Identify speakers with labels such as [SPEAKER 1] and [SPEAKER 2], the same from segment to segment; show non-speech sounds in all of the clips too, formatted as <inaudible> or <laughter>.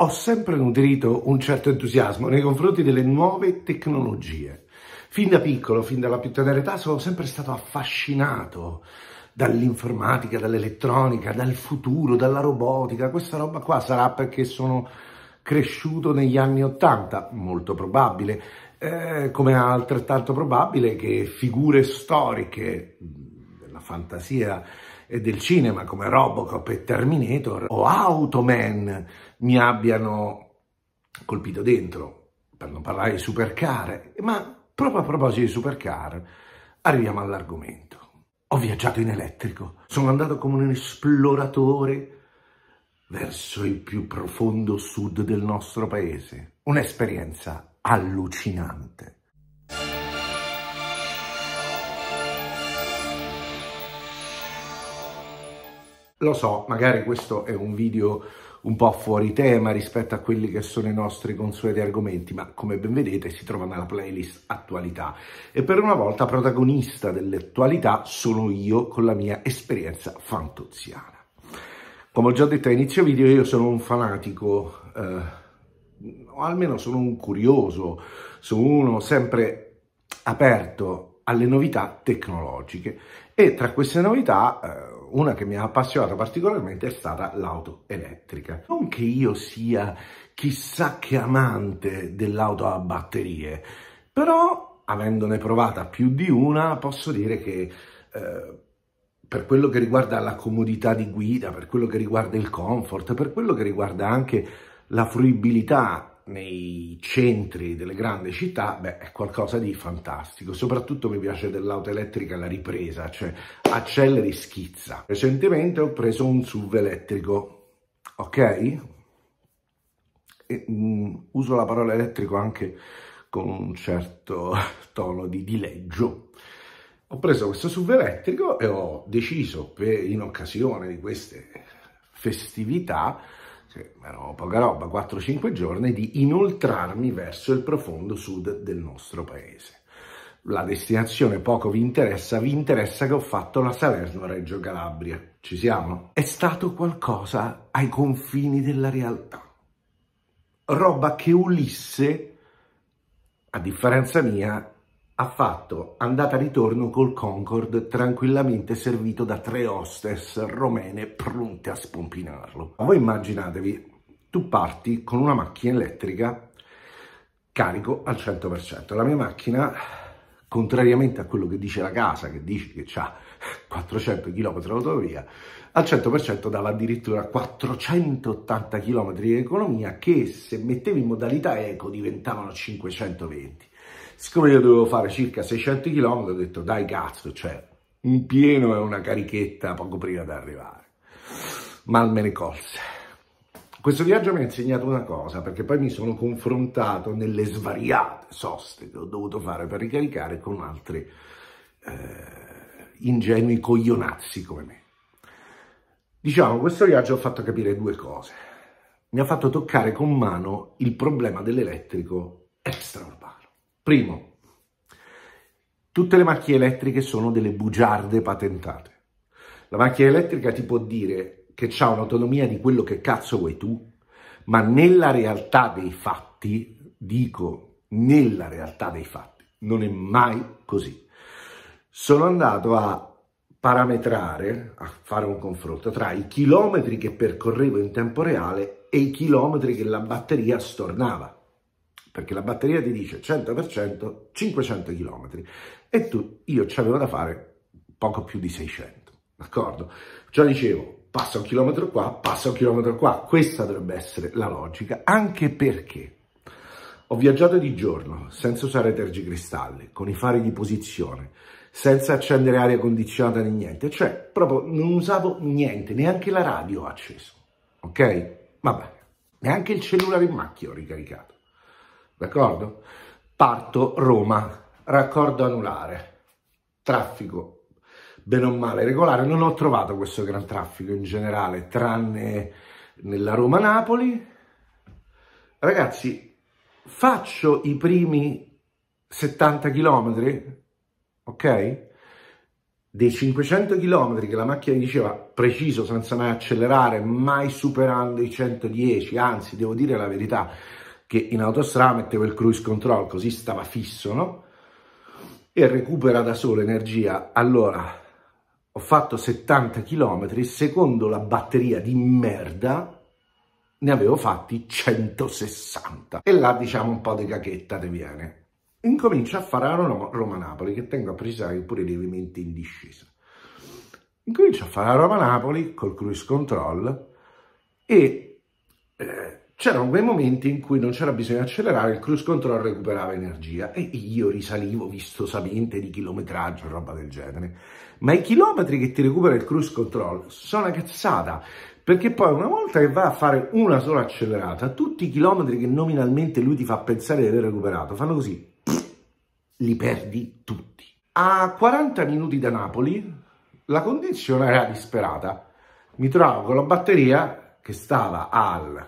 [SPEAKER 1] Ho sempre nutrito un certo entusiasmo nei confronti delle nuove tecnologie. Fin da piccolo, fin dalla più tenera età, sono sempre stato affascinato dall'informatica, dall'elettronica, dal futuro, dalla robotica. Questa roba qua sarà perché sono cresciuto negli anni Ottanta, molto probabile, eh, come altrettanto probabile che figure storiche fantasia e del cinema come Robocop e Terminator o Automan mi abbiano colpito dentro, per non parlare di supercar, ma proprio a proposito di supercar arriviamo all'argomento. Ho viaggiato in elettrico, sono andato come un esploratore verso il più profondo sud del nostro paese. Un'esperienza allucinante. Lo so, magari questo è un video un po' fuori tema rispetto a quelli che sono i nostri consueti argomenti, ma come ben vedete si trova nella playlist attualità e per una volta protagonista dell'attualità sono io con la mia esperienza fantoziana. Come ho già detto all'inizio video, io sono un fanatico, eh, o almeno sono un curioso, sono uno sempre aperto alle novità tecnologiche e tra queste novità eh, una che mi ha appassionato particolarmente è stata l'auto elettrica. Non che io sia chissà che amante dell'auto a batterie, però avendone provata più di una posso dire che eh, per quello che riguarda la comodità di guida, per quello che riguarda il comfort, per quello che riguarda anche la fruibilità nei centri delle grandi città, beh, è qualcosa di fantastico. Soprattutto mi piace dell'auto elettrica la ripresa, cioè acceleri schizza. Recentemente ho preso un SUV elettrico, ok? E, um, uso la parola elettrico anche con un certo <laughs> tono di dileggio. Ho preso questo SUV elettrico e ho deciso, per, in occasione di queste festività, che erano poca roba, 4-5 giorni, di inoltrarmi verso il profondo sud del nostro paese. La destinazione poco vi interessa, vi interessa che ho fatto la Salerno-Reggio Calabria. Ci siamo? È stato qualcosa ai confini della realtà. Roba che Ulisse, a differenza mia, ha fatto andata e ritorno col Concord tranquillamente servito da tre hostess romene pronte a spompinarlo. Ma voi immaginatevi, tu parti con una macchina elettrica carico al 100%. La mia macchina, contrariamente a quello che dice la casa, che dice che ha 400 km autovia, al 100% dava addirittura 480 km di economia che se mettevi in modalità eco diventavano 520 Siccome io dovevo fare circa 600 km, ho detto dai cazzo, cioè un pieno e una carichetta poco prima di arrivare. Mal me ne colse. Questo viaggio mi ha insegnato una cosa, perché poi mi sono confrontato nelle svariate soste che ho dovuto fare per ricaricare con altri eh, ingenui coglionazzi come me. Diciamo, questo viaggio ha fatto capire due cose. Mi ha fatto toccare con mano il problema dell'elettrico extraurbano. Primo, tutte le macchie elettriche sono delle bugiarde patentate. La macchina elettrica ti può dire che ha un'autonomia di quello che cazzo vuoi tu, ma nella realtà dei fatti, dico nella realtà dei fatti, non è mai così. Sono andato a parametrare, a fare un confronto tra i chilometri che percorrevo in tempo reale e i chilometri che la batteria stornava perché la batteria ti dice 100%, 500 km e tu, io ci avevo da fare poco più di 600, d'accordo? Già dicevo, passa un chilometro qua, passa un chilometro qua, questa dovrebbe essere la logica, anche perché ho viaggiato di giorno, senza usare tergicristalli, con i fari di posizione, senza accendere aria condizionata né niente, cioè proprio non usavo niente, neanche la radio ho acceso, ok? Vabbè, neanche il cellulare in macchina ho ricaricato d'accordo? Parto Roma, raccordo anulare, traffico bene o male regolare, non ho trovato questo gran traffico in generale, tranne nella Roma-Napoli. Ragazzi, faccio i primi 70 km, ok? Dei 500 km che la macchina diceva preciso, senza mai accelerare, mai superando i 110, anzi, devo dire la verità, che in autostrada mettevo il cruise control, così stava fisso, no? E recupera da solo energia. Allora, ho fatto 70 km, secondo la batteria di merda ne avevo fatti 160. E là, diciamo, un po' di cacchetta ti viene. Incomincio a fare a Roma-Napoli, che tengo a precisare pure lievemente in discesa. Incomincio a fare a Roma-Napoli col cruise control e... Eh, c'erano quei momenti in cui non c'era bisogno di accelerare, il cruise control recuperava energia e io risalivo vistosamente di chilometraggio, e roba del genere. Ma i chilometri che ti recupera il cruise control sono una cazzata, perché poi una volta che vai a fare una sola accelerata, tutti i chilometri che nominalmente lui ti fa pensare di aver recuperato, fanno così, li perdi tutti. A 40 minuti da Napoli la condizione era disperata. Mi trovavo con la batteria che stava al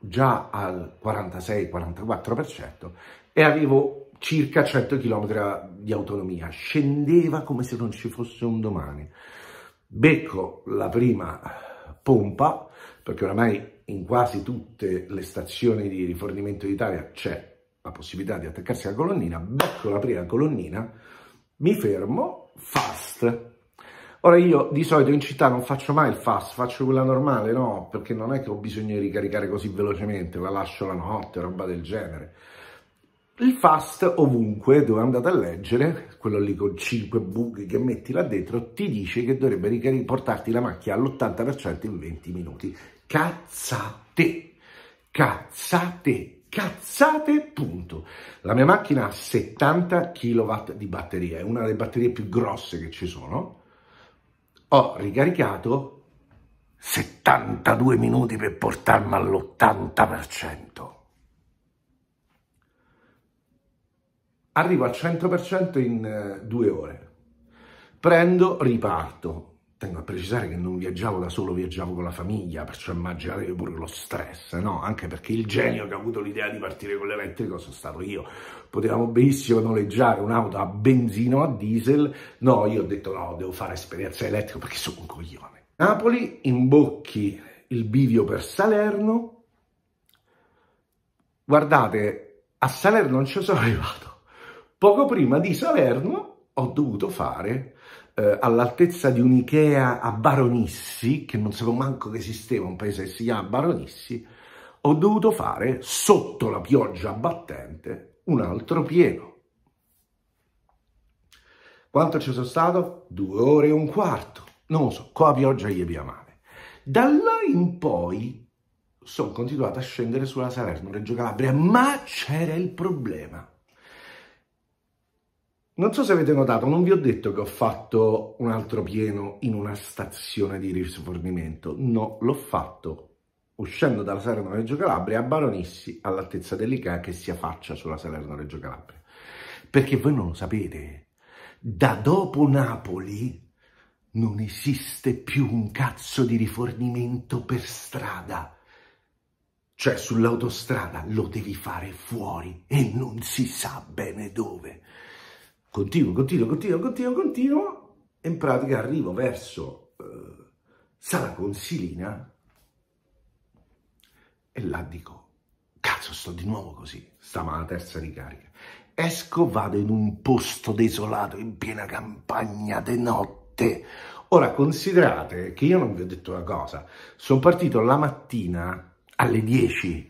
[SPEAKER 1] già al 46-44% e avevo circa 100 km eh, di autonomia. Scendeva come se non ci fosse un domani. Becco la prima pompa, perché oramai in quasi tutte le stazioni di rifornimento d'Italia c'è la possibilità di attaccarsi alla colonnina, becco la prima colonnina, mi fermo, fast, Ora io di solito in città non faccio mai il fast, faccio quella normale, no, perché non è che ho bisogno di ricaricare così velocemente, la lascio la notte, roba del genere. Il fast ovunque dove andate a leggere, quello lì con 5 bug che metti là dentro, ti dice che dovrebbe portarti la macchina all'80% in 20 minuti. Cazzate! Cazzate! Cazzate, punto. La mia macchina ha 70 kW di batteria, è una delle batterie più grosse che ci sono ho ricaricato 72 minuti per portarmi all'80%. Arrivo al 100% in eh, due ore. Prendo, riparto, Tengo a precisare che non viaggiavo da solo, viaggiavo con la famiglia, perciò immaginate pure lo stress, no? Anche perché il genio che ha avuto l'idea di partire con l'elettrico sono stato io. Potevamo benissimo noleggiare un'auto a benzina o a diesel, no, io ho detto no, devo fare esperienza elettrica perché sono un coglione. Napoli, imbocchi il bivio per Salerno. Guardate, a Salerno non ci sono arrivato. Poco prima di Salerno ho dovuto fare eh, all'altezza di un'Ikea a Baronissi, che non sapevo manco che esisteva un paese che si chiama Baronissi, ho dovuto fare, sotto la pioggia battente, un altro pieno. Quanto ci sono stato? Due ore e un quarto. Non lo so, con la pioggia gli via male. Da là in poi sono continuato a scendere sulla Salerno, Reggio Calabria, ma c'era il problema non so se avete notato, non vi ho detto che ho fatto un altro pieno in una stazione di rifornimento. No, l'ho fatto uscendo dalla Salerno-Reggio Calabria a Baronissi, all'altezza dell'ICA che si affaccia sulla Salerno-Reggio Calabria. Perché voi non lo sapete, da dopo Napoli non esiste più un cazzo di rifornimento per strada. Cioè sull'autostrada lo devi fare fuori e non si sa bene dove continuo, continuo, continuo, continuo, continuo e in pratica arrivo verso eh, Sala Consilina e là dico, cazzo sto di nuovo così, stava alla terza ricarica. Esco, vado in un posto desolato, in piena campagna de notte. Ora considerate che io non vi ho detto una cosa, sono partito la mattina alle 10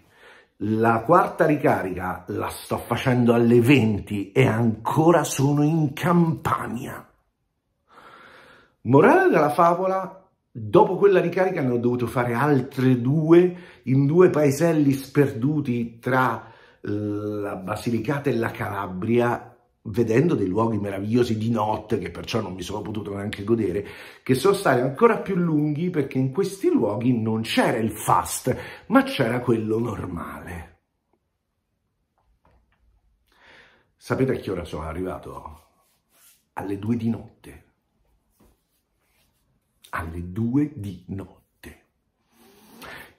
[SPEAKER 1] la quarta ricarica la sto facendo alle 20 e ancora sono in campagna. Morale della favola, dopo quella ricarica ne ho dovuto fare altre due in due paeselli sperduti tra eh, la Basilicata e la Calabria vedendo dei luoghi meravigliosi di notte, che perciò non mi sono potuto neanche godere, che sono stati ancora più lunghi perché in questi luoghi non c'era il fast, ma c'era quello normale. Sapete a che ora sono arrivato? Alle due di notte. Alle due di notte.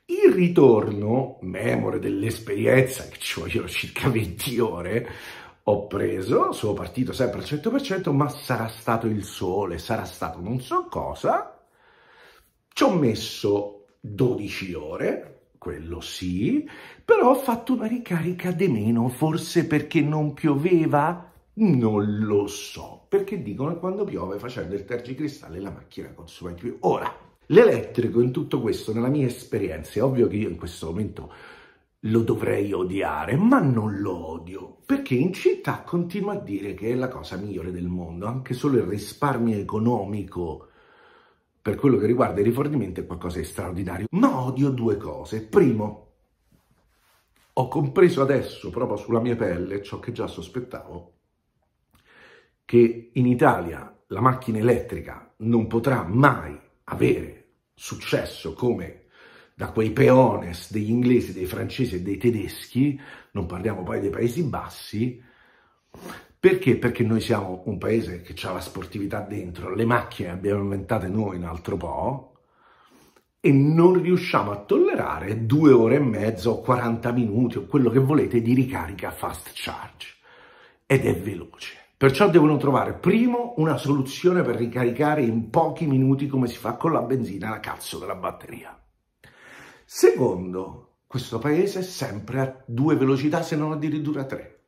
[SPEAKER 1] Il ritorno, memore dell'esperienza, che ci vogliono circa 20 ore, ho preso sono partito sempre al 100%, ma sarà stato il sole, sarà stato non so cosa. Ci ho messo 12 ore, quello sì, però ho fatto una ricarica di meno, forse perché non pioveva? Non lo so, perché dicono che quando piove facendo il tergicristallo la macchina consuma di più. Ora, l'elettrico in tutto questo, nella mia esperienza, è ovvio che io in questo momento lo dovrei odiare, ma non lo odio, perché in città continua a dire che è la cosa migliore del mondo, anche solo il risparmio economico per quello che riguarda i rifornimenti è qualcosa di straordinario, ma odio due cose. Primo, ho compreso adesso, proprio sulla mia pelle, ciò che già sospettavo, che in Italia la macchina elettrica non potrà mai avere successo come da quei peones degli inglesi, dei francesi e dei tedeschi, non parliamo poi dei Paesi Bassi, perché? Perché noi siamo un paese che ha la sportività dentro, le macchine le abbiamo inventate noi un altro po' e non riusciamo a tollerare due ore e mezzo, o 40 minuti o quello che volete di ricarica fast charge ed è veloce. Perciò devono trovare primo una soluzione per ricaricare in pochi minuti come si fa con la benzina la cazzo della batteria. Secondo, questo paese è sempre a due velocità, se non addirittura tre.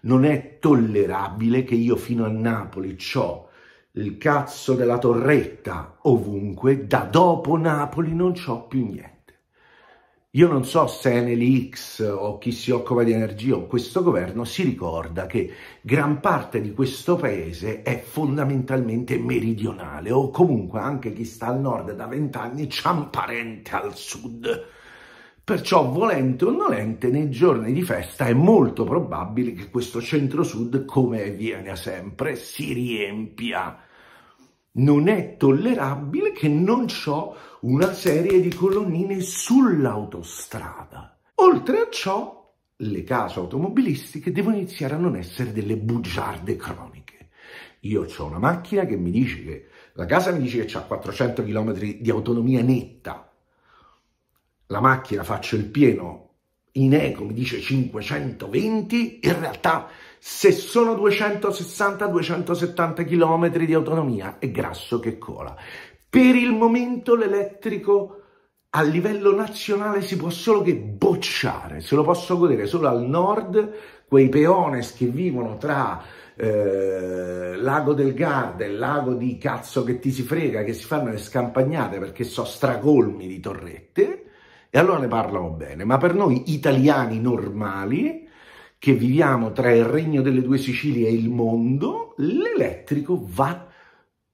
[SPEAKER 1] Non è tollerabile che io fino a Napoli ho il cazzo della torretta ovunque, da dopo Napoli non ho più niente. Io non so se X o chi si occupa di energia o questo governo si ricorda che gran parte di questo paese è fondamentalmente meridionale o comunque anche chi sta al nord da vent'anni c'ha un parente al sud. Perciò volente o nolente nei giorni di festa è molto probabile che questo centro-sud, come viene sempre, si riempia non è tollerabile che non ho una serie di colonnine sull'autostrada. Oltre a ciò, le case automobilistiche devono iniziare a non essere delle bugiarde croniche. Io ho una macchina che mi dice che la casa mi dice che ha 400 km di autonomia netta. La macchina faccio il pieno in eco mi dice 520, in realtà se sono 260-270 km di autonomia è grasso che cola. Per il momento l'elettrico a livello nazionale si può solo che bocciare, se lo posso godere solo al nord, quei peones che vivono tra eh, Lago del Garda e Lago di Cazzo che ti si frega, che si fanno le scampagnate perché sono stracolmi di torrette, e allora ne parlano bene, ma per noi italiani normali, che viviamo tra il regno delle due Sicilie e il mondo, l'elettrico va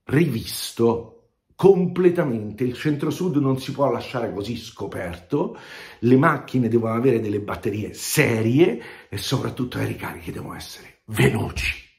[SPEAKER 1] rivisto completamente, il centro-sud non si può lasciare così scoperto, le macchine devono avere delle batterie serie e soprattutto le ricariche devono essere veloci.